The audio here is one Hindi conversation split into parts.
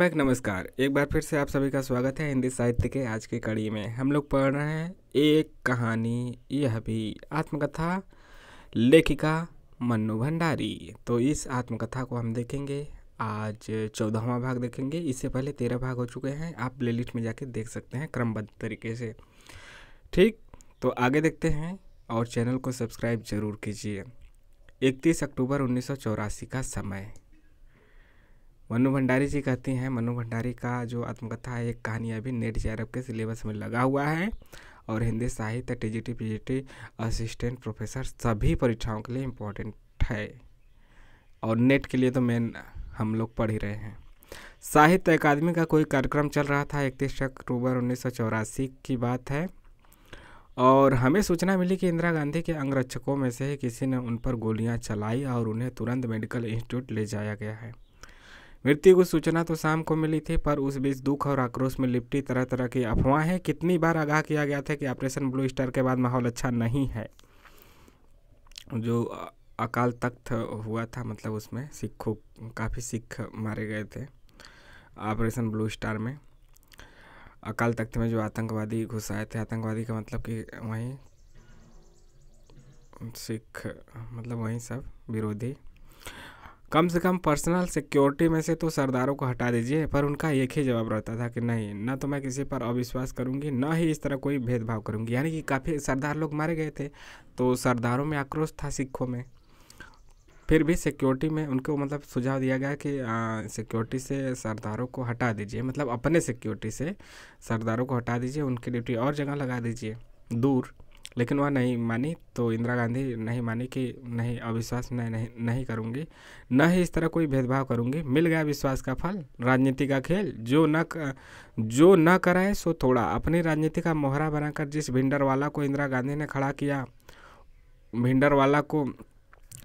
मैं नमस्कार एक बार फिर से आप सभी का स्वागत है हिंदी साहित्य के आज की कड़ी में हम लोग पढ़ रहे हैं एक कहानी यह भी आत्मकथा लेखिका मन्नू भंडारी तो इस आत्मकथा को हम देखेंगे आज चौदहवा भाग देखेंगे इससे पहले तेरह भाग हो चुके हैं आप प्ले लिस्ट में जाके देख सकते हैं क्रमबद्ध तरीके से ठीक तो आगे देखते हैं और चैनल को सब्सक्राइब जरूर कीजिए इकतीस अक्टूबर उन्नीस का समय मनु भंडारी जी कहती हैं मनु भंडारी का जो आत्मकथा है एक कहानी अभी नेट जैरब के सिलेबस में लगा हुआ है और हिंदी साहित्य T G T P assistant professor सभी परीक्षाओं के लिए इम्पोर्टेंट है और नेट के लिए तो मेन हम लोग पढ़ ही रहे हैं साहित्य अकादमी का कोई कार्यक्रम चल रहा था इकतीस अक्टूबर उन्नीस की बात है और हमें सूचना मिली कि इंदिरा गांधी के अंगरक्षकों में से किसी ने उन पर गोलियां चलाई और उन्हें तुरंत मेडिकल इंस्टीट्यूट ले जाया गया है मृत्यु को सूचना तो शाम को मिली थी पर उस बीच दुख और आक्रोश में लिपटी तरह तरह की अफवाहें कितनी बार आगाह किया गया था कि ऑपरेशन ब्लू स्टार के बाद माहौल अच्छा नहीं है जो अकाल तख्त हुआ था मतलब उसमें सिखों काफ़ी सिख मारे गए थे ऑपरेशन ब्लू स्टार में अकाल तख्त में जो आतंकवादी घुस आए थे आतंकवादी का मतलब कि वहीं सिख मतलब वहीं सब विरोधी कम से कम पर्सनल सिक्योरिटी में से तो सरदारों को हटा दीजिए पर उनका एक ही जवाब रहता था कि नहीं ना तो मैं किसी पर अविश्वास करूंगी ना ही इस तरह कोई भेदभाव करूंगी यानी कि काफ़ी सरदार लोग मारे गए थे तो सरदारों में आक्रोश था सिखों में फिर भी सिक्योरिटी में उनको मतलब सुझाव दिया गया कि सिक्योरिटी से सरदारों को हटा दीजिए मतलब अपने सिक्योरिटी से सरदारों को हटा दीजिए उनकी ड्यूटी और जगह लगा दीजिए दूर लेकिन वह नहीं मानी तो इंदिरा गांधी नहीं मानी कि नहीं अविश्वास नहीं नहीं, नहीं करूँगी न ही इस तरह कोई भेदभाव करूँगी मिल गया विश्वास का फल राजनीति का खेल जो न जो न कराए सो थोड़ा अपनी राजनीति का मोहरा बनाकर जिस भिंडर वाला को इंदिरा गांधी ने खड़ा किया भिंडर वाला को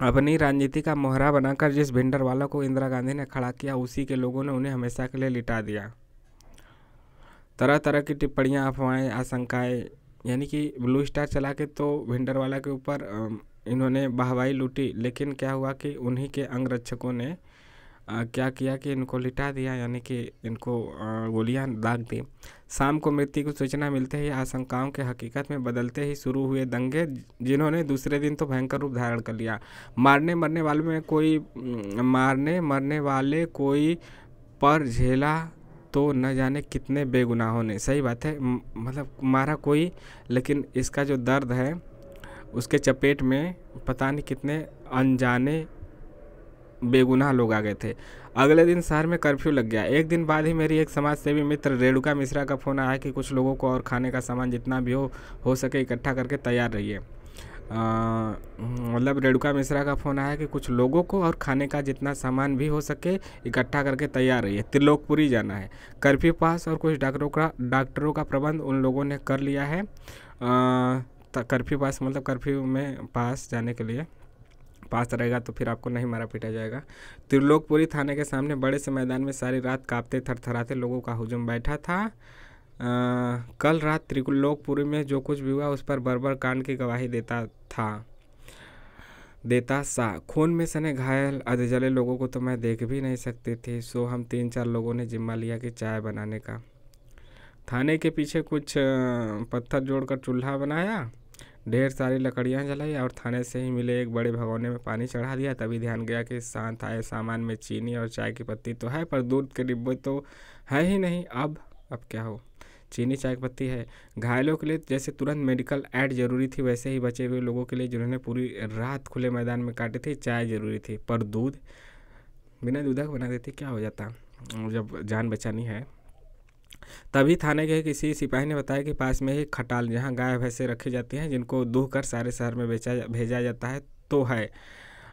अपनी राजनीति का मोहरा बनाकर जिस भिंडर वाला को इंदिरा गांधी ने खड़ा किया उसी के लोगों ने उन्हें हमेशा के लिए लिटा दिया तरह तरह की टिप्पणियाँ अफवाहें आशंकाएँ यानी कि ब्लू स्टार चला के तो भिंडरवाला के ऊपर इन्होंने बहवाई लूटी लेकिन क्या हुआ कि उन्हीं के अंगरक्षकों ने आ, क्या किया कि इनको लिटा दिया यानी कि इनको गोलियां दाग दी शाम को मृत्यु की सूचना मिलते ही आशंकाओं के हकीकत में बदलते ही शुरू हुए दंगे जिन्होंने दूसरे दिन तो भयंकर रूप धारण कर लिया मारने मरने वाले में कोई मारने मरने वाले कोई पर झेला तो न जाने कितने बेगुनाहों ने सही बात है मतलब मारा कोई लेकिन इसका जो दर्द है उसके चपेट में पता नहीं कितने अनजाने बेगुनाह लोग आ गए थे अगले दिन शहर में कर्फ्यू लग गया एक दिन बाद ही मेरी एक समाज सेवी मित्र रेणुका मिश्रा का फ़ोन आया कि कुछ लोगों को और खाने का सामान जितना भी हो हो सके इकट्ठा करके तैयार रहिए मतलब रेणुका मिश्रा का फ़ोन आया कि कुछ लोगों को और खाने का जितना सामान भी हो सके इकट्ठा करके तैयार रही है त्रिलोकपुरी जाना है कर्फ्यू पास और कुछ डॉक्टरों का डॉक्टरों का प्रबंध उन लोगों ने कर लिया है कर्फ्यू पास मतलब कर्फ्यू में पास जाने के लिए पास रहेगा तो फिर आपको नहीं मारा पीटा जाएगा त्रिलोकपुरी थाने के सामने बड़े से मैदान में सारी रात कांपते थरथराते लोगों का हुजूम बैठा था कल रात त्रिकुलोकपुरी में जो कुछ भी हुआ उस पर बर्बर कांड की गवाही देता था देता सा खून में सने घायल अधजले लोगों को तो मैं देख भी नहीं सकती थी सो हम तीन चार लोगों ने जिम्मा लिया कि चाय बनाने का थाने के पीछे कुछ पत्थर जोड़कर चूल्हा बनाया ढेर सारी लकड़ियाँ जलाई और थाने से ही मिले एक बड़े भगोने में पानी चढ़ा दिया तभी ध्यान गया कि शांत आए सामान में चीनी और चाय की पत्ती तो है पर दूध के डिब्बे तो है ही नहीं अब अब क्या हो चीनी चाय पत्ती है घायलों के लिए जैसे तुरंत मेडिकल ऐड जरूरी थी वैसे ही बचे हुए लोगों के लिए जिन्होंने पूरी रात खुले मैदान में काटी थी चाय जरूरी थी पर दूध बिना दूधक बना देते क्या हो जाता जब जान बचानी है तभी थाने के किसी सिपाही ने बताया कि पास में ही खटाल जहां गाय भैंसे रखी जाती हैं जिनको दूह कर सारे शहर में बेचा भेजा जाता है तो है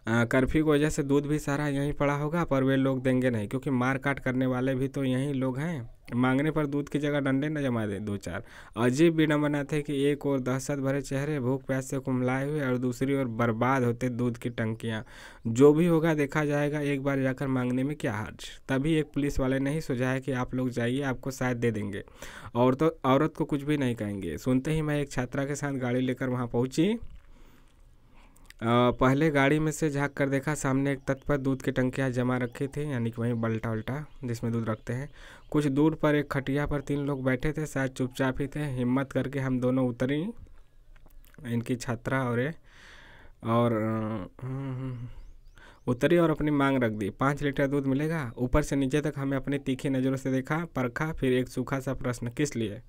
कर्फ्यू की वजह से दूध भी सारा यहीं पड़ा होगा पर वे लोग देंगे नहीं क्योंकि मार काट करने वाले भी तो यहीं लोग हैं मांगने पर दूध की जगह डंडे न जमा दें दो चार अजीब विडम्बना थे कि एक और दहशत भरे चेहरे भूख प्यास से कुमलाए हुए और दूसरी ओर बर्बाद होते दूध की टंकियाँ जो भी होगा देखा जाएगा एक बार जाकर मांगने में क्या हर्ज तभी एक पुलिस वाले ने ही सुझाया कि आप लोग जाइए आपको शायद दे देंगे औरतों औरत को कुछ भी नहीं कहेंगे सुनते ही मैं एक छात्रा के साथ गाड़ी लेकर वहाँ पहुँची पहले गाड़ी में से झाँक कर देखा सामने एक तत्पर दूध की टंकियाँ जमा रखी थी यानी कि वहीं बल्टा उल्टा जिसमें दूध रखते हैं कुछ दूर पर एक खटिया पर तीन लोग बैठे थे शायद चुपचाप ही थे हिम्मत करके हम दोनों उतरी इनकी छात्रा और और उतरी और अपनी मांग रख दी पाँच लीटर दूध मिलेगा ऊपर से नीचे तक हमें अपनी तीखी नज़रों से देखा परखा फिर एक सूखा सा प्रश्न किस लिए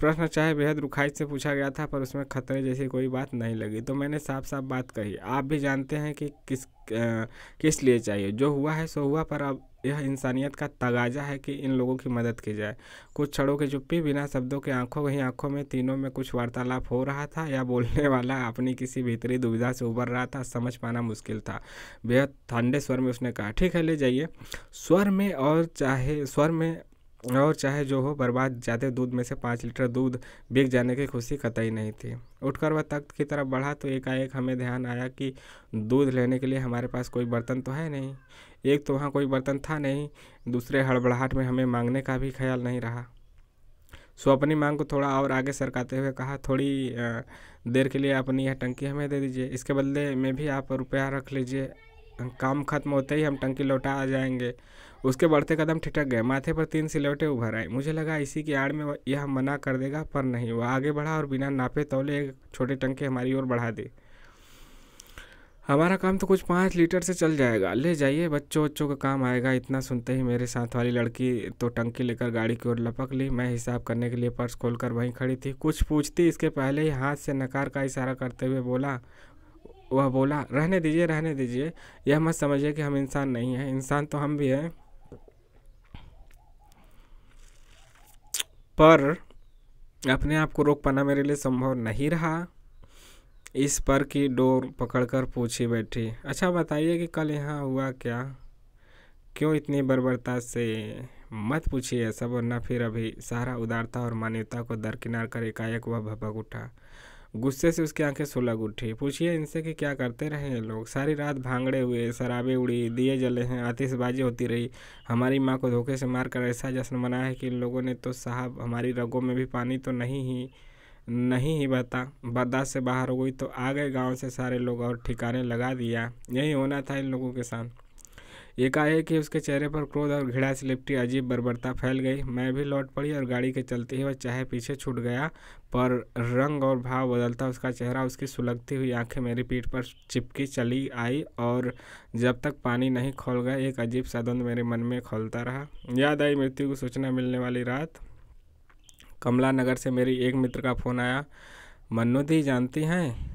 प्रश्न चाहे बेहद रुखाई से पूछा गया था पर उसमें खतरे जैसी कोई बात नहीं लगी तो मैंने साफ साफ बात कही आप भी जानते हैं कि किस आ, किस लिए चाहिए जो हुआ है सो हुआ पर अब यह इंसानियत का तगाजा है कि इन लोगों की मदद की जाए कुछ छड़ों की चुप्पी बिना शब्दों के आंखों ही आंखों में तीनों में कुछ वार्तालाप हो रहा था या बोलने वाला अपनी किसी भीतरी दुविधा से उबर रहा था समझ पाना मुश्किल था बेहद ठंडे स्वर में उसने कहा ठीक है ले जाइए स्वर में और चाहे स्वर में और चाहे जो हो बर्बाद ज़्यादा दूध में से पाँच लीटर दूध बिक जाने की खुशी कतई नहीं थी उठकर वह तख्त की तरफ बढ़ा तो एकाएक हमें ध्यान आया कि दूध लेने के लिए हमारे पास कोई बर्तन तो है नहीं एक तो वहाँ कोई बर्तन था नहीं दूसरे हड़बड़ाहट में हमें मांगने का भी ख्याल नहीं रहा सो अपनी मांग को थोड़ा और आगे सरकाते हुए कहा थोड़ी देर के लिए अपनी यह टंकी हमें दे दीजिए इसके बदले में भी आप रुपया रख लीजिए काम खत्म होते ही हम टंकी लौटा आ जाएंगे उसके बढ़ते कदम ठिठक गए माथे पर तीन सिलवटे उभर आए मुझे लगा इसी की आड़ में यह मना कर देगा पर नहीं वह आगे बढ़ा और बिना नापे तौले एक छोटे टंके हमारी ओर बढ़ा दी हमारा काम तो कुछ पाँच लीटर से चल जाएगा ले जाइए बच्चों बच्चों का काम आएगा इतना सुनते ही मेरे साथ वाली लड़की तो टंकी लेकर गाड़ी की ओर लपक ली मैं हिसाब करने के लिए पर्स खोलकर वहीं खड़ी थी कुछ पूछती इसके पहले ही हाथ से नकार का इशारा करते हुए बोला वह बोला रहने दीजिए रहने दीजिए यह मत समझिए कि हम इंसान नहीं हैं इंसान तो हम भी हैं पर अपने आप को रोक पाना मेरे लिए संभव नहीं रहा इस पर की डोर पकड़कर पूछी बैठी अच्छा बताइए कि कल यहाँ हुआ क्या क्यों इतनी बर्बरता से मत पूछिए सब वरना फिर अभी सारा उदारता और मान्यता को दरकिनार कर एकाएक वह भपक उठा गुस्से से उसकी आंखें सुलग उठी पूछिए इनसे कि क्या करते रहे हैं लोग सारी रात भांगड़े हुए शराबे उड़ी दिए जले हैं आतिशबाजी होती रही हमारी माँ को धोखे से मार कर ऐसा जश्न मनाया है कि इन लोगों ने तो साहब हमारी रगों में भी पानी तो नहीं ही नहीं ही बता बर्दाश्त से बाहर हो गई तो आ गए गाँव से सारे लोग और ठिकाने लगा दिया यही होना था इन लोगों के साथ एकाएक ही उसके चेहरे पर क्रोध और घृणा से लिपटी अजीब बर्बरता फैल गई मैं भी लौट पड़ी और गाड़ी के चलते ही वह चाहे पीछे छूट गया पर रंग और भाव बदलता उसका चेहरा उसकी सुलगती हुई आंखें मेरी पीठ पर चिपकी चली आई और जब तक पानी नहीं खोल गया एक अजीब सदन मेरे मन में खोलता रहा याद आई मृत्यु को सूचना मिलने वाली रात कमला नगर से मेरी एक मित्र का फ़ोन आया मन्नू दी जानती हैं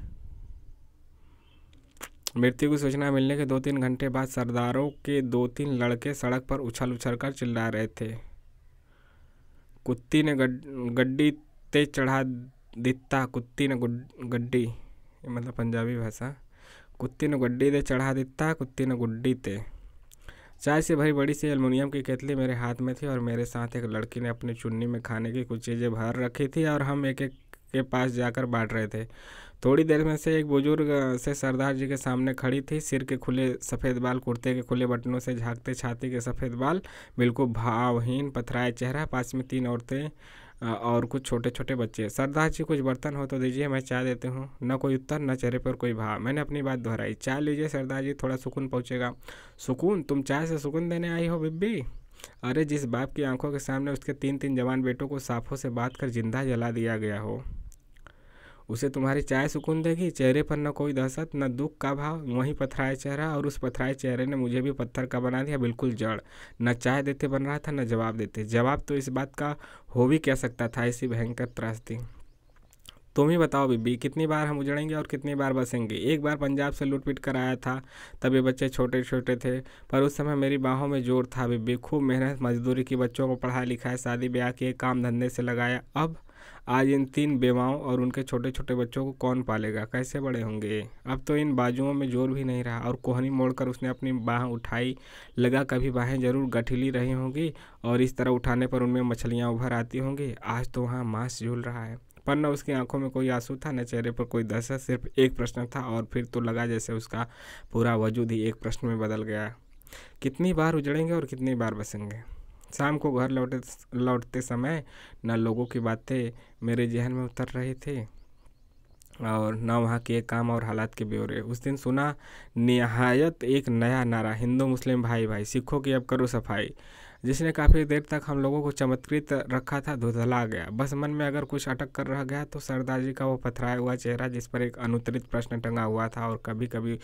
मृत्यु की सूचना मिलने के दो तीन घंटे बाद सरदारों के दो तीन लड़के सड़क पर उछल उछल कर चिल्ला रहे थे कुत्ती ने गड्डी ते चढ़ा दिता कुत्ती ने गड्डी मतलब पंजाबी भाषा कुत्ती ने गड्डी दे चढ़ा दिता कुत्ती ने गुड्डी ते चाय से भरी बड़ी सी एलमिनियम की केतली मेरे हाथ में थी और मेरे साथ एक लड़की ने अपनी चुन्नी में खाने की कुछ चीज़ें भर रखी थी और हम एक एक के पास जाकर बांट रहे थे थोड़ी देर में से एक बुजुर्ग से सरदार जी के सामने खड़ी थी सिर के खुले सफ़ेद बाल कुर्ते के खुले बटनों से झांकते छाती के सफ़ेद बाल बिल्कुल भावहीन पथराए चेहरा पास में तीन औरतें और कुछ छोटे छोटे बच्चे सरदार जी कुछ बर्तन हो तो दीजिए मैं चाय देती हूँ न कोई उत्तर न चेहरे पर कोई भाव मैंने अपनी बात दोहराई चाय लीजिए सरदार जी थोड़ा सुकून पहुँचेगा सुकून तुम चाय से सुकून देने आई हो बिब्बी अरे जिस बाप की आंखों के सामने उसके तीन तीन जवान बेटों को साफों से बात कर जिंदा जला दिया गया हो उसे तुम्हारी चाय सुकून देगी चेहरे पर न कोई दहशत न दुख का भाव वहीं पथराए चेहरा और उस पथराए चेहरे ने मुझे भी पत्थर का बना दिया बिल्कुल जड़ न चाय देते बन रहा था न जवाब देते जवाब तो इस बात का हो भी कह सकता था ऐसी भयंकर त्रासदी तुम ही बताओ बीबी कितनी बार हम उजड़ेंगे और कितनी बार बसेंगे एक बार पंजाब से लूट पीट कर आया था तब ये बच्चे छोटे छोटे थे पर उस समय मेरी बाहों में जोर था बीबी खूब मेहनत मजदूरी की बच्चों को पढ़ाया लिखाया शादी ब्याह किए काम धंधे से लगाया अब आज इन तीन बेवाओं और उनके छोटे छोटे बच्चों को कौन पालेगा कैसे बड़े होंगे अब तो इन बाजुओं में जोर भी नहीं रहा और कोहनी मोड़कर उसने अपनी बाह उठाई लगा कभी बाहें जरूर गठिली रही होंगी और इस तरह उठाने पर उनमें मछलियाँ उभर आती होंगी आज तो वहाँ मांस झूल रहा है पर न उसकी आंखों में कोई आंसू था न चेहरे पर कोई दशा सिर्फ एक प्रश्न था और फिर तो लगा जैसे उसका पूरा वजूद ही एक प्रश्न में बदल गया कितनी बार उजड़ेंगे और कितनी बार बसेंगे शाम को घर लौटे लौटते समय न लोगों की बातें मेरे जहन में उतर रही थी और न वहाँ के काम और हालात के ब्यौरे उस दिन सुना नहायत एक नया नारा हिंदू मुस्लिम भाई भाई सिखों की अब करो सफाई जिसने काफ़ी देर तक हम लोगों को चमत्कृत रखा था धुधला गया बस मन में अगर कुछ अटक कर रह गया तो सरदार जी का वो पथराया हुआ चेहरा जिस पर एक अनुतरित प्रश्न टंगा हुआ था और कभी कभी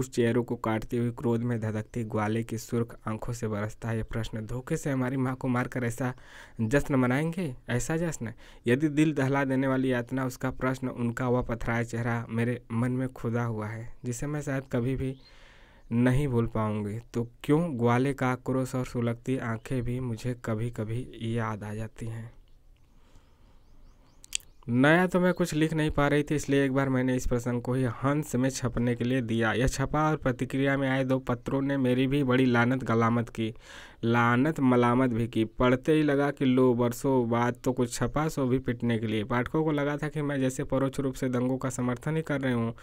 उस चेहरे को काटती हुई क्रोध में धधकती ग्वाले की सुर्ख आंखों से बरसता ये प्रश्न धोखे से हमारी माँ को मारकर ऐसा जश्न मनाएंगे ऐसा जश्न यदि दिल दहला देने वाली यातना उसका प्रश्न उनका हुआ पथराया चेहरा मेरे मन में खुदा हुआ है जिसे मैं शायद कभी भी नहीं भूल पाऊँगी तो क्यों ग्वाले का आक्रोश और सुलगती आँखें भी मुझे कभी कभी याद आ जाती हैं नया तो मैं कुछ लिख नहीं पा रही थी इसलिए एक बार मैंने इस प्रश्न को ही हंस में छपने के लिए दिया यह छपा और प्रतिक्रिया में आए दो पत्रों ने मेरी भी बड़ी लानत गलामत की लानत मलामत भी की पढ़ते ही लगा कि लो बरसों बाद तो कुछ छपा सो भी पिटने के लिए पाठकों को लगा था कि मैं जैसे परोक्ष रूप से दंगों का समर्थन ही कर रही हूँ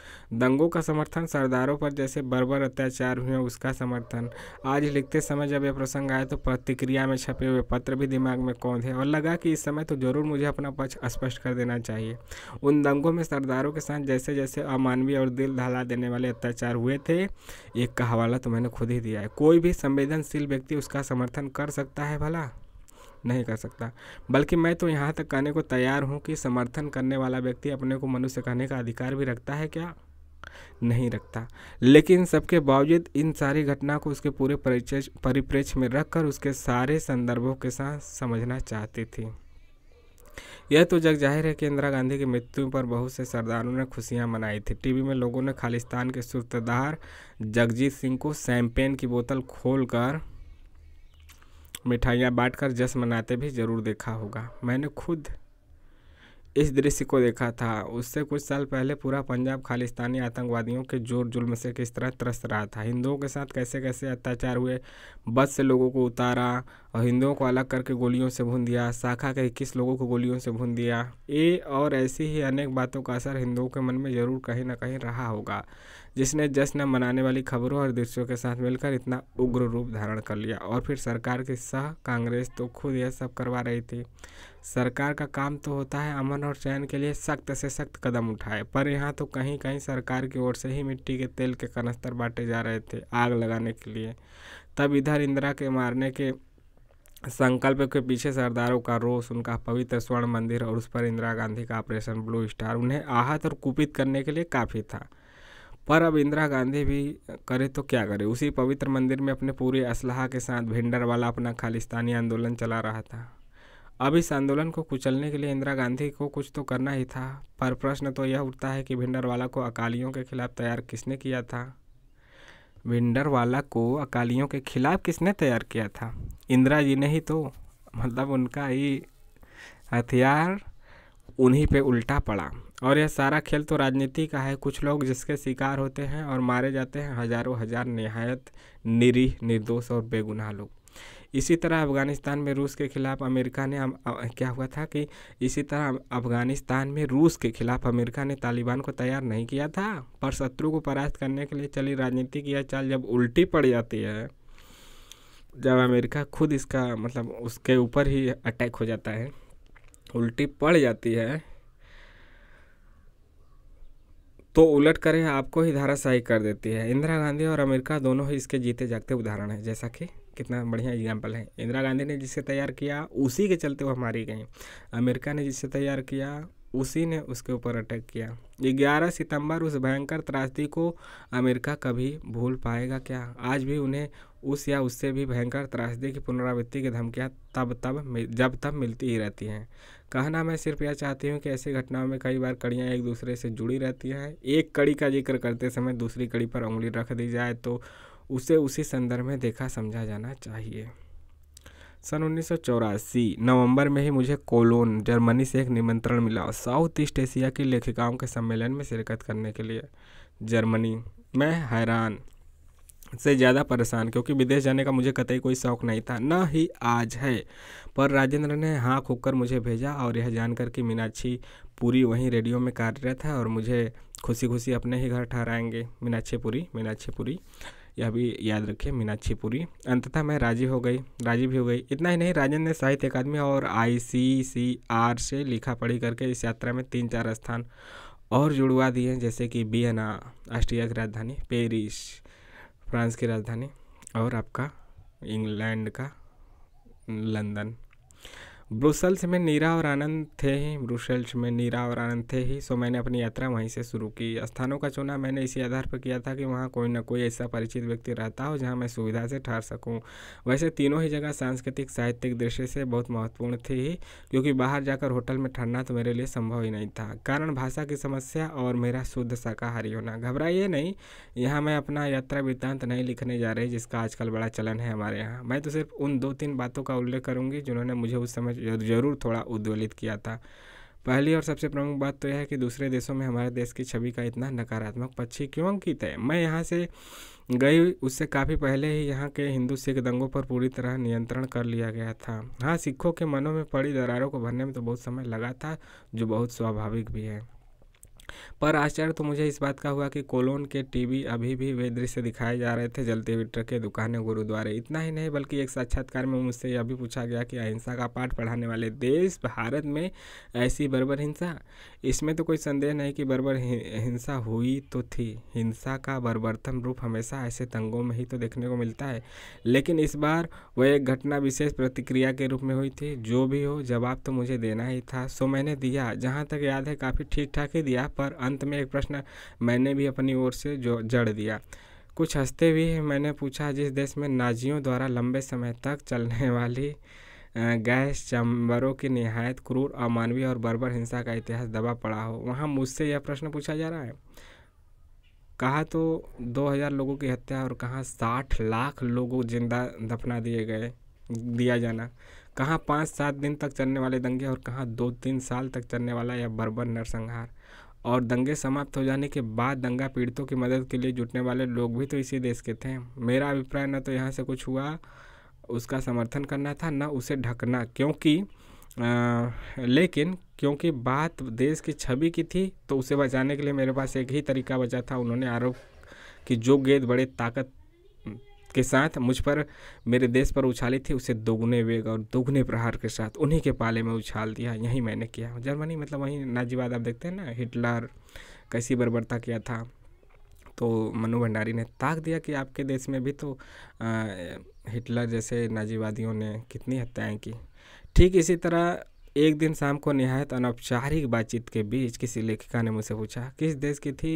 दंगों का समर्थन सरदारों पर जैसे बर्बर अत्याचार हुए उसका समर्थन आज लिखते समय जब यह प्रसंग आया तो प्रतिक्रिया में छपे हुए पत्र भी दिमाग में कौन थे और लगा कि इस समय तो जरूर मुझे अपना पक्ष स्पष्ट कर देना देना चाहिए उन दंगों में सरदारों के साथ जैसे जैसे अमानवीय और दिल दहला देने वाले अत्याचार हुए थे एक का हवाला तो मैंने खुद ही दिया है कोई भी संवेदनशील व्यक्ति उसका समर्थन कर सकता है भला नहीं कर सकता बल्कि मैं तो यहाँ तक कहने को तैयार हूँ कि समर्थन करने वाला व्यक्ति अपने को मनुष्य कहने का अधिकार भी रखता है क्या नहीं रखता लेकिन सबके बावजूद इन सारी घटना को उसके पूरे परिचय परिप्रेक्ष्य में रखकर उसके सारे संदर्भों के साथ समझना चाहती थी यह तो जग जाहिर है कि इंदिरा गांधी की मृत्यु पर बहुत से सरदारों ने खुशियां मनाई थी टीवी में लोगों ने खालिस्तान के सूत्रधार जगजीत सिंह को सैम्पेन की बोतल खोलकर मिठाइयां बांटकर जश्न मनाते भी ज़रूर देखा होगा मैंने खुद इस दृश्य को देखा था उससे कुछ साल पहले पूरा पंजाब खालिस्तानी आतंकवादियों के जोर जुल्म से किस तरह त्रस्त रहा था हिंदुओं के साथ कैसे कैसे अत्याचार हुए बस से लोगों को उतारा और हिंदुओं को अलग करके गोलियों से भून दिया शाखा के इक्कीस लोगों को गोलियों से भून दिया ये और ऐसी ही अनेक बातों का असर हिंदुओं के मन में ज़रूर कहीं ना कहीं रहा होगा जिसने जश्न मनाने वाली खबरों और दृश्यों के साथ मिलकर इतना उग्र रूप धारण कर लिया और फिर सरकार की सह कांग्रेस तो खुद यह सब करवा रही थी सरकार का काम तो होता है अमन और चैन के लिए सख्त से सख्त कदम उठाए पर यहाँ तो कहीं कहीं सरकार की ओर से ही मिट्टी के तेल के कनस्तर बांटे जा रहे थे आग लगाने के लिए तब इधर इंदिरा के मारने के संकल्प के पीछे सरदारों का रोष उनका पवित्र स्वर्ण मंदिर और उस पर इंदिरा गांधी का ऑपरेशन ब्लू स्टार उन्हें आहत और कुपित करने के लिए काफ़ी था पर अब इंदिरा गांधी भी करे तो क्या करे उसी पवित्र मंदिर में अपने पूरे असलाह के साथ भिंडर वाला अपना खालिस्तानी आंदोलन चला रहा था अब इस आंदोलन को कुचलने के लिए इंदिरा गांधी को कुछ तो करना ही था पर प्रश्न तो यह उठता है कि भिंडरवाला को अकालियों के खिलाफ तैयार किसने किया था भिंडरवाला को अकालियों के खिलाफ किसने तैयार किया था इंदिरा जी ने ही तो मतलब उनका ही हथियार उन्हीं पे उल्टा पड़ा और यह सारा खेल तो राजनीति का है कुछ लोग जिसके शिकार होते हैं और मारे जाते हैं हजारों हजार निहायत निरीह निर्दोष और बेगुनाह लोग इसी तरह अफगानिस्तान में रूस के खिलाफ अमेरिका ने क्या हुआ था कि इसी तरह अफगानिस्तान में रूस के खिलाफ अमेरिका ने तालिबान को तैयार नहीं किया था पर शत्रु को परास्त करने के लिए चली राजनीति की यह चाल जब उल्टी पड़ जाती है जब अमेरिका खुद इसका मतलब उसके ऊपर ही अटैक हो जाता है उल्टी पड़ जाती है तो उलट करें आपको ही धाराशाही कर देती है इंदिरा गांधी और अमेरिका दोनों ही इसके जीते जागते उदाहरण हैं जैसा कि कितना बढ़िया एग्जाम्पल है इंदिरा गांधी ने जिसे तैयार किया उसी के चलते वो हमारी गई अमेरिका ने जिसे तैयार किया उसी ने उसके ऊपर अटैक किया ग्यारह सितंबर उस भयंकर त्रासदी को अमेरिका कभी भूल पाएगा क्या आज भी उन्हें उस या उससे भी भयंकर त्रासदी की पुनरावृत्ति की धमकियाँ तब तब जब तब मिलती ही रहती हैं कहना मैं सिर्फ यह चाहती हूँ कि ऐसी घटनाओं में कई बार कड़ियाँ एक दूसरे से जुड़ी रहती हैं एक कड़ी का जिक्र करते समय दूसरी कड़ी पर उंगली रख दी जाए तो उसे उसी संदर्भ में देखा समझा जाना चाहिए सन उन्नीस नवंबर में ही मुझे कोलोन जर्मनी से एक निमंत्रण मिला साउथ ईस्ट एशिया की लेखिकाओं के सम्मेलन में शिरकत करने के लिए जर्मनी मैं हैरान से ज़्यादा परेशान क्योंकि विदेश जाने का मुझे कतई कोई शौक नहीं था न ही आज है पर राजेंद्र ने हाँ कर मुझे भेजा और यह जानकर कि मीनाक्षी पूरी वहीं रेडियो में कार्यरत है और मुझे खुशी खुशी अपने ही घर ठहराएंगे मीनाक्षीपुरी मीनाक्षीपुरी यह भी याद रखें मीनाक्षी पुरी अंततः मैं राजी हो गई राजी भी हो गई इतना ही नहीं राजन ने साहित्य अकादमी और आई सी सी आर से लिखा पढ़ी करके इस यात्रा में तीन चार स्थान और जुड़वा दिए जैसे कि बियना ऑस्ट्रिया की राजधानी पेरिस फ्रांस की राजधानी और आपका इंग्लैंड का लंदन ब्रुसेल्स में नीरा और आनंद थे ही ब्रुसेल्स में नीरा और आनंद थे ही सो मैंने अपनी यात्रा वहीं से शुरू की स्थानों का चुनाव मैंने इसी आधार पर किया था कि वहाँ कोई ना कोई ऐसा परिचित व्यक्ति रहता हो जहाँ मैं सुविधा से ठहर सकूँ वैसे तीनों ही जगह सांस्कृतिक साहित्यिक दृष्टि से बहुत महत्वपूर्ण थी ही क्योंकि बाहर जाकर होटल में ठहरना तो मेरे लिए संभव ही नहीं था कारण भाषा की समस्या और मेरा शुद्ध शाकाहारी होना घबराइए नहीं यहाँ मैं अपना यात्रा वृत्तांत नहीं लिखने जा रही जिसका आजकल बड़ा चलन है हमारे यहाँ मैं तो सिर्फ उन दो तीन बातों का उल्लेख करूँगी जिन्होंने मुझे उस समय ज़रूर थोड़ा उद्वलित किया था पहली और सबसे प्रमुख बात तो यह है कि दूसरे देशों में हमारे देश की छवि का इतना नकारात्मक पक्षी क्यों अंकित है मैं यहाँ से गई उससे काफ़ी पहले ही यहाँ के हिंदू सिख दंगों पर पूरी तरह नियंत्रण कर लिया गया था हाँ सिखों के मनों में पड़ी दरारों को भरने में तो बहुत समय लगा था जो बहुत स्वाभाविक भी है पर आश्चर्य तो मुझे इस बात का हुआ कि कोलोन के टीवी अभी भी वे दृश्य दिखाए जा रहे थे जलते हुए ट्रकें दुकानें गुरुद्वारे इतना ही नहीं बल्कि एक साक्षात्कार में मुझसे यह भी पूछा गया कि अहिंसा का पाठ पढ़ाने वाले देश भारत में ऐसी बर्बर हिंसा इसमें तो कोई संदेह नहीं कि बर्बर हिंसा हुई तो थी हिंसा का बर्बरतम रूप हमेशा ऐसे तंगों में ही तो देखने को मिलता है लेकिन इस बार वह एक घटना विशेष प्रतिक्रिया के रूप में हुई थी जो भी हो जवाब तो मुझे देना ही था सो मैंने दिया जहाँ तक याद है काफ़ी ठीक ठाक ही दिया पर अंत में एक प्रश्न मैंने भी अपनी ओर से जो जड़ दिया कुछ हंसते हुए मैंने पूछा जिस देश में नाजियों द्वारा लंबे समय तक चलने वाली गैस चंबरों की नहायत क्रूर अमानवीय और बर्बर हिंसा का इतिहास दबा पड़ा हो वहाँ मुझसे यह प्रश्न पूछा जा रहा है कहा तो 2000 लोगों की हत्या और कहाँ 60 लाख लोगों जिंदा दफना दिए गए दिया जाना कहाँ पाँच सात दिन तक चलने वाले दंगे और कहाँ दो तीन साल तक चलने वाला यह बर्बर नरसंहार और दंगे समाप्त हो जाने के बाद दंगा पीड़ितों की मदद के लिए जुटने वाले लोग भी तो इसी देश के थे मेरा अभिप्राय न तो यहाँ से कुछ हुआ उसका समर्थन करना था न उसे ढकना क्योंकि आ, लेकिन क्योंकि बात देश की छवि की थी तो उसे बचाने के लिए मेरे पास एक ही तरीका बचा था उन्होंने आरोप कि जो गेंद बड़े ताकत के साथ मुझ पर मेरे देश पर उछाली थी उसे दोगुने वेग और दोगुने प्रहार के साथ उन्हीं के पाले में उछाल दिया यही मैंने किया जर्मनी मतलब वहीं नाजीवाद आप देखते हैं ना हिटलर कैसी बर्बरता किया था तो मनु भंडारी ने ताक दिया कि आपके देश में भी तो आ, हिटलर जैसे नाजीवादियों ने कितनी हत्याएं की ठीक इसी तरह एक दिन शाम को निहायत अनौपचारिक बातचीत के बीच किसी लेखिका ने मुझसे पूछा किस देश की थी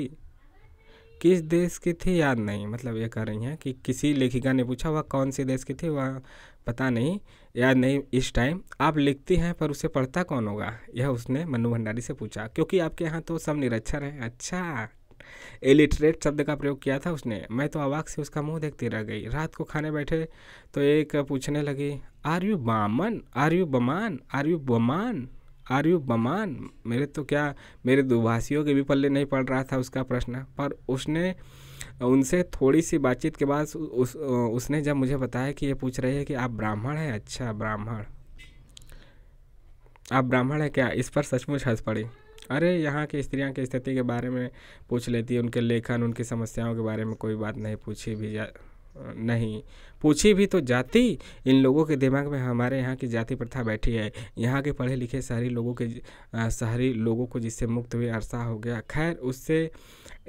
किस देश की थी याद नहीं मतलब ये कह रही हैं कि किसी लेखिका ने पूछा वह कौन से देश की थी वह पता नहीं याद नहीं इस टाइम आप लिखती हैं पर उसे पढ़ता कौन होगा यह उसने मनु भंडारी से पूछा क्योंकि आपके यहाँ तो सब निरक्षर हैं अच्छा एलिटरेट शब्द का प्रयोग किया था उसने मैं तो अवाक से उसका मुंह देखती रह गई रात को खाने बैठे तो एक पूछने लगी आर यू बामन आर यू बमान आर यू बमान आर यू बमान मेरे तो क्या मेरे दुभाषियों के भी पल्ले नहीं पड़ रहा था उसका प्रश्न पर उसने उनसे थोड़ी सी बातचीत के बाद उस उसने जब मुझे बताया कि ये पूछ रही है कि आप ब्राह्मण हैं अच्छा ब्राह्मण आप ब्राह्मण हैं क्या इस पर सचमुच हंस पड़ी अरे यहाँ की स्त्रियाँ की स्थिति के बारे में पूछ लेती है उनके लेखन उनकी समस्याओं के बारे में कोई बात नहीं पूछी भी जा नहीं पूछी भी तो जाति इन लोगों के दिमाग में हमारे यहाँ की जाति प्रथा बैठी है यहाँ के पढ़े लिखे शहरी लोगों के शहरी लोगों को जिससे मुक्त हुए अरसा हो गया खैर उससे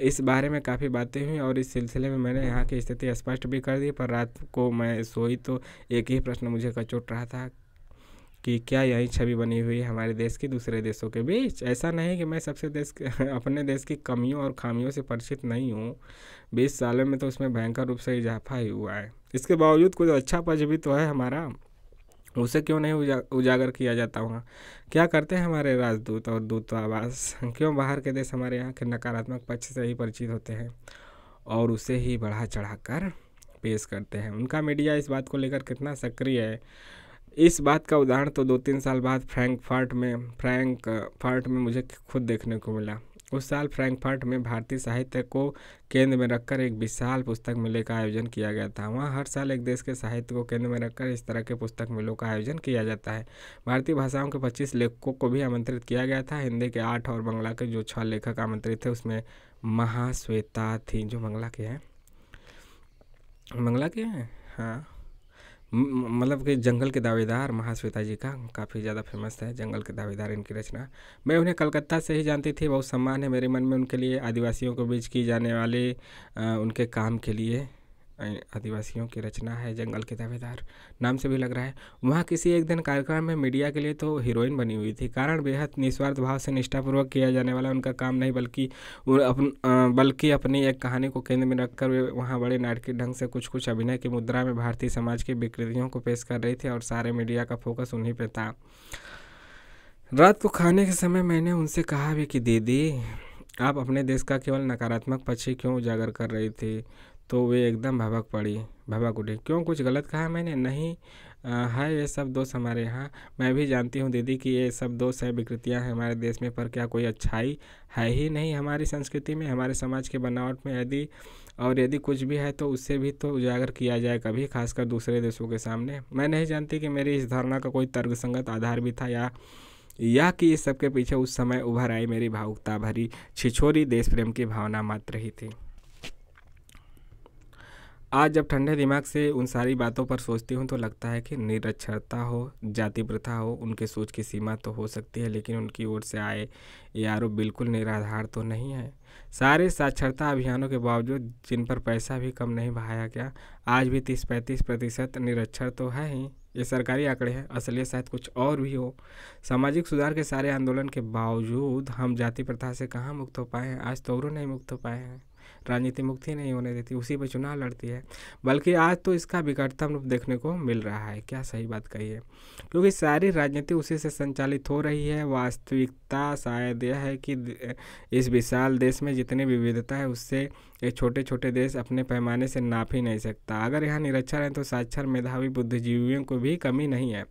इस बारे में काफ़ी बातें हुई और इस सिलसिले में मैंने यहाँ की स्थिति स्पष्ट भी कर दी पर रात को मैं सोई तो एक ही प्रश्न मुझे कचोट रहा था कि क्या यही छवि बनी हुई है हमारे देश के दूसरे देशों के बीच ऐसा नहीं कि मैं सबसे देश अपने देश की कमियों और खामियों से परिचित नहीं हूँ बीस सालों में तो उसमें भयंकर रूप से इजाफा ही हुआ है इसके बावजूद कुछ अच्छा पक्ष भी तो है हमारा उसे क्यों नहीं उजा, उजागर किया जाता वहाँ क्या करते हैं हमारे राजदूत और दूतावास क्यों बाहर के देश हमारे यहाँ के नकारात्मक पक्ष से ही परिचित होते हैं और उसे ही बढ़ा चढ़ा कर पेश करते हैं उनका मीडिया इस बात को लेकर कितना सक्रिय है इस बात का उदाहरण तो दो तीन साल बाद फ्रैंकफर्ट में फ्रैंकफर्ट में मुझे खुद देखने को मिला उस साल फ्रैंकफर्ट में भारतीय साहित्य को केंद्र में रखकर एक विशाल पुस्तक मेले का आयोजन किया गया था वहाँ हर साल एक देश के साहित्य को केंद्र में रखकर इस तरह के पुस्तक मेलों का आयोजन किया जाता है भारतीय भाषाओं के 25 लेखकों को भी आमंत्रित किया गया था हिंदी के आठ और बंगला के जो छः लेखक आमंत्रित थे उसमें महाश्वेता थी जो बंगला के हैं बंगला के हैं हाँ मतलब कि जंगल के दावेदार महाश्वेता जी का काफ़ी ज़्यादा फेमस है जंगल के दावेदार इनकी रचना मैं उन्हें कलकत्ता से ही जानती थी बहुत सम्मान है मेरे मन में उनके लिए आदिवासियों के बीच की जाने वाले उनके काम के लिए आदिवासियों की रचना है जंगल के दावेदार नाम से भी लग रहा है वहाँ किसी एक दिन कार्यक्रम में मीडिया के लिए तो हीरोइन बनी हुई थी कारण बेहद निस्वार्थ भाव से निष्ठापूर्वक किया जाने वाला उनका काम नहीं बल्कि अपन बल्कि अपनी एक कहानी को केंद्र में रखकर वे वहाँ बड़े नाटकीय ढंग से कुछ कुछ अभिनय की मुद्रा में भारतीय समाज की विकृतियों को पेश कर रही थी और सारे मीडिया का फोकस उन्हीं पर था रात को खाने के समय मैंने उनसे कहा भी कि दीदी आप अपने देश का केवल नकारात्मक पक्ष क्यों उजागर कर रही थी तो वे एकदम भबक पड़ी भबक उठी क्यों कुछ गलत कहा मैंने नहीं आ, है ये सब दोस्त हमारे यहाँ मैं भी जानती हूँ दीदी कि ये सब दोष है विकृतियाँ हैं हमारे देश में पर क्या कोई अच्छाई है ही नहीं हमारी संस्कृति में हमारे समाज के बनावट में यदि और यदि कुछ भी है तो उससे भी तो उजागर किया जाए कभी खासकर दूसरे देशों के सामने मैं नहीं जानती कि मेरी इस धारणा का कोई तर्कसंगत आधार भी था या या कि इस सबके पीछे उस समय उभर आई मेरी भावुकता भरी छिछोरी देश प्रेम की भावना मात्र ही थी आज जब ठंडे दिमाग से उन सारी बातों पर सोचती हूँ तो लगता है कि निरक्षरता हो जाति प्रथा हो उनके सोच की सीमा तो हो सकती है लेकिन उनकी ओर से आए ये आरोप बिल्कुल निराधार तो नहीं है सारे साक्षरता अभियानों के बावजूद जिन पर पैसा भी कम नहीं बहाया गया आज भी तीस पैंतीस प्रतिशत निरक्षर तो है ही ये सरकारी आंकड़े हैं असलियत शायद कुछ और भी हो सामाजिक सुधार के सारे आंदोलन के बावजूद हम जाति प्रथा से कहाँ मुक्त हो पाए हैं आज तो नहीं मुक्त हो पाए हैं राजनीति मुक्ति नहीं होने देती उसी पर चुनाव लड़ती है बल्कि आज तो इसका विकटतम रूप देखने को मिल रहा है क्या सही बात कही है क्योंकि सारी राजनीति उसी से संचालित हो रही है वास्तविकता शायद यह है कि इस विशाल देश में जितनी विविधता है उससे एक छोटे छोटे देश अपने पैमाने से नाप ही नहीं सकता अगर यहाँ निरक्षर हैं तो साक्षर मेधावी बुद्धिजीवियों को भी कमी नहीं है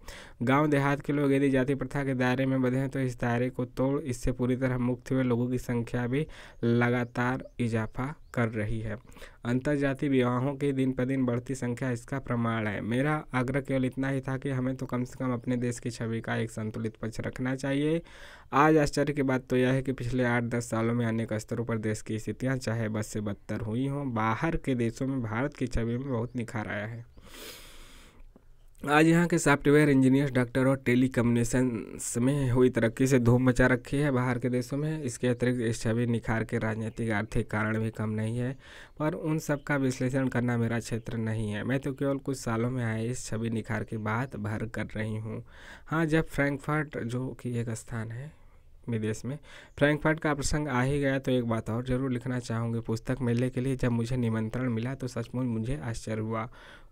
गांव देहात के लोग यदि जाति प्रथा के दायरे में बधे हैं तो इस दायरे को तोड़ इससे पूरी तरह मुक्त हुए लोगों की संख्या भी लगातार इजाफा रखा कर रही है अंतर्जातीय विवाहों की दिन प्रदिन बढ़ती संख्या इसका प्रमाण है मेरा आग्रह केवल इतना ही था कि हमें तो कम से कम अपने देश की छवि का एक संतुलित पक्ष रखना चाहिए आज आश्चर्य की बात तो यह है कि पिछले आठ दस सालों में अनेक स्तरों पर देश की स्थितियाँ चाहे बस से बदतर हुई हों बाहर के देशों में भारत की छवि में बहुत निखार आया है आज यहाँ के सॉफ्टवेयर इंजीनियर्स डॉक्टर और टेली में हुई तरक्की से धूम मचा रखी है बाहर के देशों में इसके अतिरिक्त इस छवि निखार के राजनीतिक आर्थिक कारण भी कम नहीं है पर उन सब का विश्लेषण करना मेरा क्षेत्र नहीं है मैं तो केवल कुछ सालों में आए इस छवि निखार की बात भर कर रही हूँ हाँ जब फ्रैंकफर्ट जो कि एक स्थान है विदेश में फ्रैंकफर्ट का प्रसंग आ ही गया तो एक बात और जरूर लिखना चाहूँगी पुस्तक मेले के लिए जब मुझे निमंत्रण मिला तो सचमुच मुझे आश्चर्य हुआ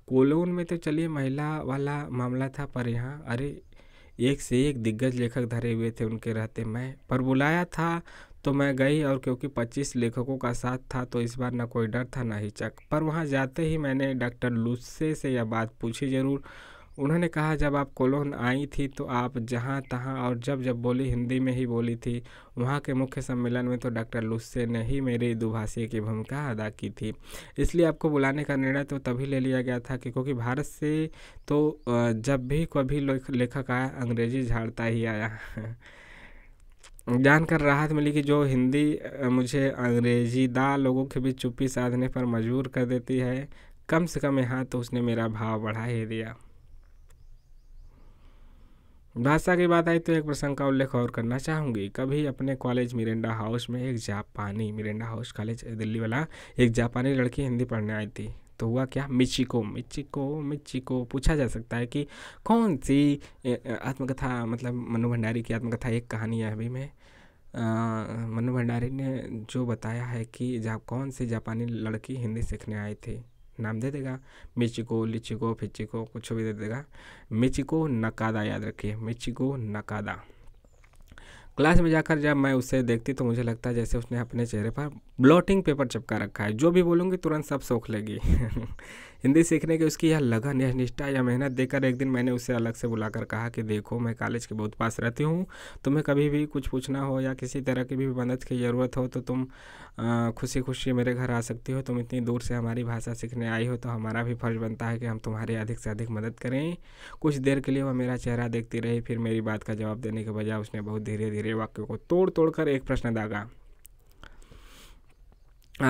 कोलोन में तो चलिए महिला वाला मामला था पर यहाँ अरे एक से एक दिग्गज लेखक धरे हुए थे उनके रहते मैं पर बुलाया था तो मैं गई और क्योंकि 25 लेखकों का साथ था तो इस बार ना कोई डर था ना हिचक पर वहाँ जाते ही मैंने डॉक्टर लुस्से से यह बात पूछी ज़रूर उन्होंने कहा जब आप कोलोन आई थी तो आप जहाँ तहाँ और जब जब बोली हिंदी में ही बोली थी वहाँ के मुख्य सम्मेलन में तो डॉक्टर लुस्से ने ही मेरे दुभाषी की भूमिका अदा की थी इसलिए आपको बुलाने का निर्णय तो तभी ले लिया गया था कि क्योंकि भारत से तो जब भी कभी लेखक आया अंग्रेजी झाड़ता ही आया जानकर राहत मिली कि जो हिंदी मुझे अंग्रेजीदा लोगों के बीच चुप्पी साधने पर मजबूर कर देती है कम से कम यहाँ तो उसने मेरा भाव बढ़ा ही दिया भाषा की बात आई तो एक प्रसंग का उल्लेख और करना चाहूँगी कभी अपने कॉलेज मिरेंडा हाउस में एक जापानी मिरेंडा हाउस कॉलेज दिल्ली वाला एक जापानी लड़की हिंदी पढ़ने आई थी तो हुआ क्या मिचिको मिचिको मिचिको पूछा जा सकता है कि कौन सी आत्मकथा मतलब मनु भंडारी की आत्मकथा एक कहानी है अभी में मनु भंडारी ने जो बताया है कि जा कौन सी जापानी लड़की हिंदी सीखने आई थी नाम दे देगा मिचिको लिचिको फिचिको कुछ भी दे देगा मिचिको नकादा याद रखिए मिचिको नकादा क्लास में जाकर जब मैं उसे देखती तो मुझे लगता है जैसे उसने अपने चेहरे पर ब्लॉटिंग पेपर चिपका रखा है जो भी बोलूँगी तुरंत सब सोख लेगी हिंदी सीखने की उसकी यह लगन यह निष्ठा या मेहनत देखकर एक दिन मैंने उसे अलग से बुलाकर कहा कि देखो मैं कॉलेज के बहुत पास रहती हूँ तुम्हें कभी भी कुछ पूछना हो या किसी तरह की भी मदद की ज़रूरत हो तो तुम खुशी खुशी मेरे घर आ सकती हो तुम इतनी दूर से हमारी भाषा सीखने आई हो तो हमारा भी फर्ज बनता है कि हम तुम्हारी अधिक से अधिक मदद करें कुछ देर के लिए वह मेरा चेहरा देखती रही फिर मेरी बात का जवाब देने के बजाय उसने बहुत धीरे धीरे वाक्य को तोड़ तोड़ कर एक प्रश्न दागा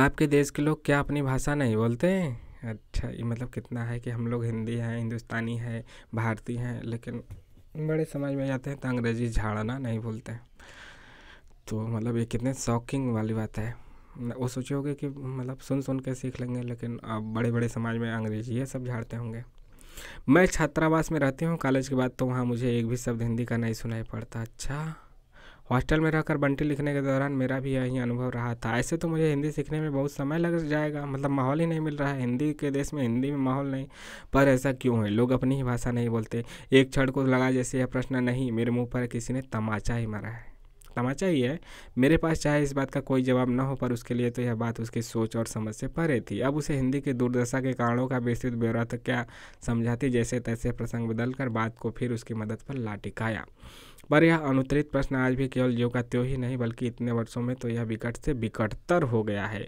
आपके देश के लोग क्या अपनी भाषा नहीं बोलते हैं अच्छा ये मतलब कितना है कि हम लोग हिंदी हैं हिंदुस्तानी है भारतीय हैं लेकिन बड़े समझ में जाते हैं तो अंग्रेज़ी झाड़ना नहीं भूलते हैं तो मतलब ये कितने शॉकिंग वाली बात है वो सोचोगे कि मतलब सुन सुन के सीख लेंगे लेकिन अब बड़े बड़े समाज में अंग्रेजी ये सब झाड़ते होंगे मैं छात्रावास में रहती हूँ कॉलेज के बाद तो वहाँ मुझे एक भी शब्द हिंदी का नहीं सुनाई पड़ता अच्छा हॉस्टल में रहकर बंटी लिखने के दौरान मेरा भी यही अनुभव रहा था ऐसे तो मुझे हिंदी सीखने में बहुत समय लग जाएगा मतलब माहौल ही नहीं मिल रहा है हिंदी के देश में हिंदी में माहौल नहीं पर ऐसा क्यों है लोग अपनी ही भाषा नहीं बोलते एक क्षण को लगा जैसे यह प्रश्न नहीं मेरे मुँह पर किसी ने तमाचा ही मारा है तमाचा ही है मेरे पास चाहे इस बात का कोई जवाब न हो पर उसके लिए तो यह बात उसकी सोच और समझ से परे थी अब उसे हिंदी की दुर्दशा के कारणों का विस्तृत ब्यौरा तो क्या समझाती जैसे तैसे प्रसंग बदलकर बात को फिर उसकी मदद पर ला टिकाया पर यह अनुत्तरित प्रश्न आज भी केवल ज्यो का त्यों ही नहीं बल्कि इतने वर्षों में तो यह विकट से विकटतर हो गया है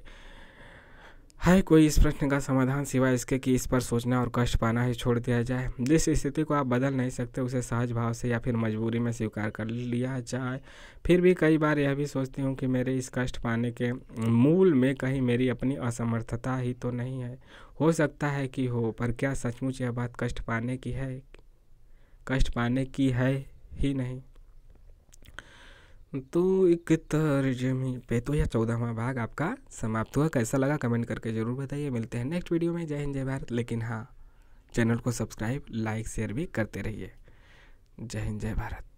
है कोई इस प्रश्न का समाधान सिवाय इसके कि इस पर सोचना और कष्ट पाना ही छोड़ दिया जाए जिस स्थिति को आप बदल नहीं सकते उसे सहज भाव से या फिर मजबूरी में स्वीकार कर लिया जाए फिर भी कई बार यह भी सोचती हूँ कि मेरे इस कष्ट पाने के मूल में कहीं मेरी अपनी असमर्थता ही तो नहीं है हो सकता है कि हो पर क्या सचमुच यह बात कष्ट पाने की है कष्ट पाने की है ही नहीं तो एक तर्जमी पे तो यह चौदहवा भाग आपका समाप्त हुआ कैसा लगा कमेंट करके ज़रूर बताइए मिलते हैं नेक्स्ट वीडियो में जय हिंद जय भारत लेकिन हाँ चैनल को सब्सक्राइब लाइक शेयर भी करते रहिए जय हिंद जय भारत